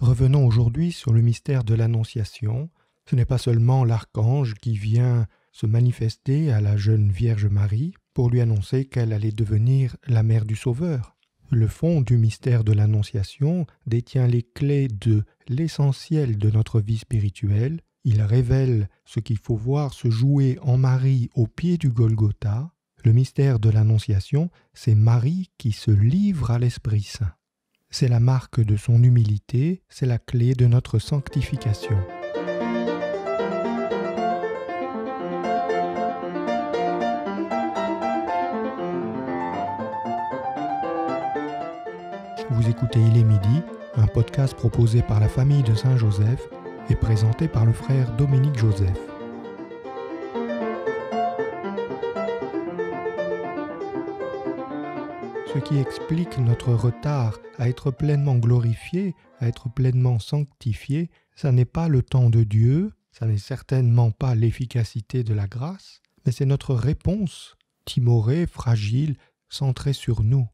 Revenons aujourd'hui sur le mystère de l'Annonciation. Ce n'est pas seulement l'archange qui vient se manifester à la jeune Vierge Marie pour lui annoncer qu'elle allait devenir la mère du Sauveur. Le fond du mystère de l'Annonciation détient les clés de l'essentiel de notre vie spirituelle. Il révèle ce qu'il faut voir se jouer en Marie au pied du Golgotha. Le mystère de l'Annonciation, c'est Marie qui se livre à l'Esprit Saint. C'est la marque de son humilité, c'est la clé de notre sanctification. Vous écoutez Il est midi, un podcast proposé par la famille de Saint-Joseph et présenté par le frère Dominique Joseph. ce qui explique notre retard à être pleinement glorifié, à être pleinement sanctifié, ça n'est pas le temps de Dieu, ça n'est certainement pas l'efficacité de la grâce, mais c'est notre réponse, timorée, fragile, centrée sur nous.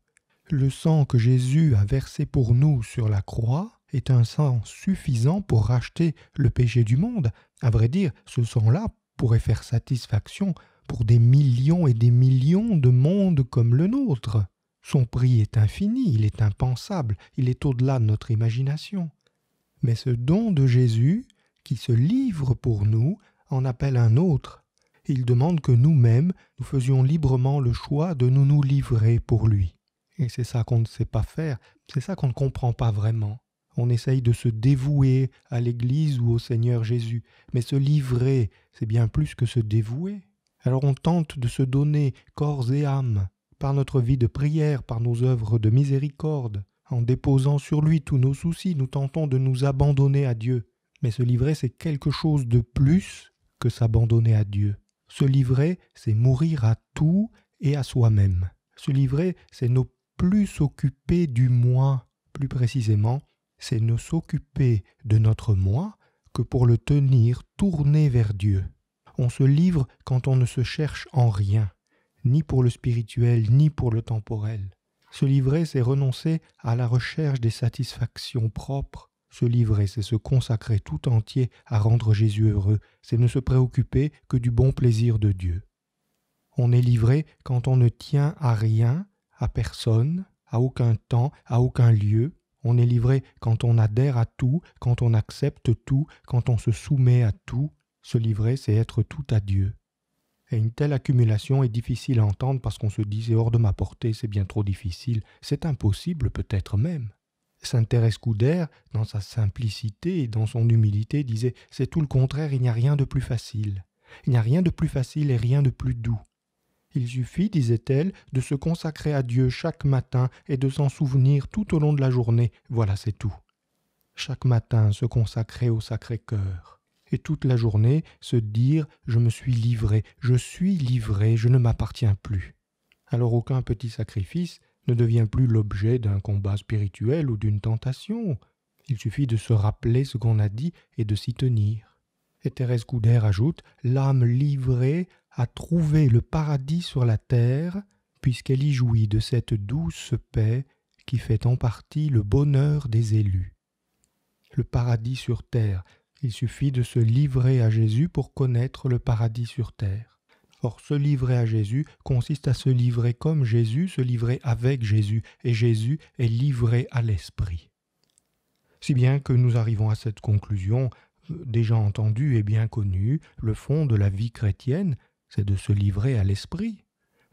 Le sang que Jésus a versé pour nous sur la croix est un sang suffisant pour racheter le péché du monde. À vrai dire, ce sang-là pourrait faire satisfaction pour des millions et des millions de mondes comme le nôtre. Son prix est infini, il est impensable, il est au-delà de notre imagination. Mais ce don de Jésus, qui se livre pour nous, en appelle un autre. Il demande que nous-mêmes, nous faisions librement le choix de nous nous livrer pour lui. Et c'est ça qu'on ne sait pas faire, c'est ça qu'on ne comprend pas vraiment. On essaye de se dévouer à l'Église ou au Seigneur Jésus, mais se livrer, c'est bien plus que se dévouer. Alors on tente de se donner corps et âme, par notre vie de prière, par nos œuvres de miséricorde. En déposant sur lui tous nos soucis, nous tentons de nous abandonner à Dieu. Mais se livrer, c'est quelque chose de plus que s'abandonner à Dieu. Se livrer, c'est mourir à tout et à soi-même. Se livrer, c'est ne plus s'occuper du moi. Plus précisément, c'est ne s'occuper de notre moi que pour le tenir tourné vers Dieu. On se livre quand on ne se cherche en rien ni pour le spirituel, ni pour le temporel. Se livrer, c'est renoncer à la recherche des satisfactions propres. Se livrer, c'est se consacrer tout entier à rendre Jésus heureux, c'est ne se préoccuper que du bon plaisir de Dieu. On est livré quand on ne tient à rien, à personne, à aucun temps, à aucun lieu. On est livré quand on adhère à tout, quand on accepte tout, quand on se soumet à tout. Se livrer, c'est être tout à Dieu. Et une telle accumulation est difficile à entendre parce qu'on se disait « hors de ma portée, c'est bien trop difficile, c'est impossible peut-être même. Sainte Thérèse Coudert, dans sa simplicité et dans son humilité, disait C'est tout le contraire, il n'y a rien de plus facile. Il n'y a rien de plus facile et rien de plus doux. Il suffit, disait-elle, de se consacrer à Dieu chaque matin et de s'en souvenir tout au long de la journée. Voilà, c'est tout. Chaque matin, se consacrer au Sacré-Cœur et toute la journée se dire je me suis livré, je suis livré, je ne m'appartiens plus. Alors aucun petit sacrifice ne devient plus l'objet d'un combat spirituel ou d'une tentation. Il suffit de se rappeler ce qu'on a dit et de s'y tenir. Et Thérèse Goudet ajoute L'âme livrée a trouvé le paradis sur la terre, puisqu'elle y jouit de cette douce paix qui fait en partie le bonheur des élus. Le paradis sur terre, il suffit de se livrer à Jésus pour connaître le paradis sur terre. Or, se livrer à Jésus consiste à se livrer comme Jésus, se livrer avec Jésus, et Jésus est livré à l'Esprit. Si bien que nous arrivons à cette conclusion, déjà entendue et bien connue, le fond de la vie chrétienne, c'est de se livrer à l'Esprit.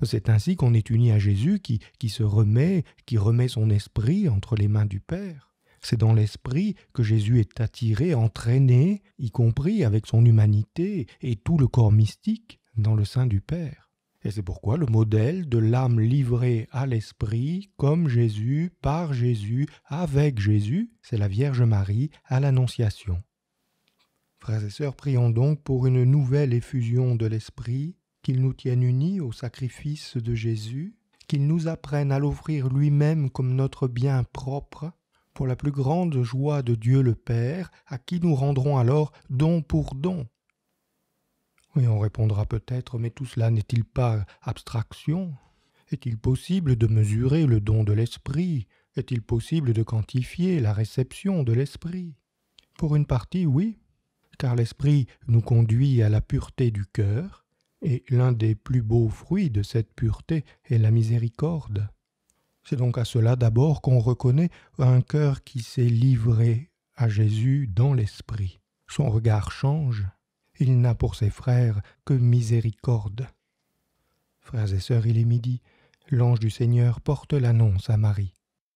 C'est ainsi qu'on est uni à Jésus qui, qui se remet, qui remet son esprit entre les mains du Père. C'est dans l'esprit que Jésus est attiré, entraîné, y compris avec son humanité et tout le corps mystique, dans le sein du Père. Et c'est pourquoi le modèle de l'âme livrée à l'esprit, comme Jésus, par Jésus, avec Jésus, c'est la Vierge Marie à l'Annonciation. Frères et sœurs, prions donc pour une nouvelle effusion de l'esprit, qu'il nous tienne unis au sacrifice de Jésus, qu'il nous apprenne à l'offrir lui-même comme notre bien propre, pour la plus grande joie de Dieu le Père, à qui nous rendrons alors don pour don. Et on répondra peut-être Mais tout cela n'est-il pas abstraction Est-il possible de mesurer le don de l'esprit Est-il possible de quantifier la réception de l'esprit Pour une partie, oui, car l'esprit nous conduit à la pureté du cœur, et l'un des plus beaux fruits de cette pureté est la miséricorde. C'est donc à cela d'abord qu'on reconnaît un cœur qui s'est livré à Jésus dans l'esprit. Son regard change, il n'a pour ses frères que miséricorde. Frères et sœurs, il est midi, l'ange du Seigneur porte l'annonce à Marie.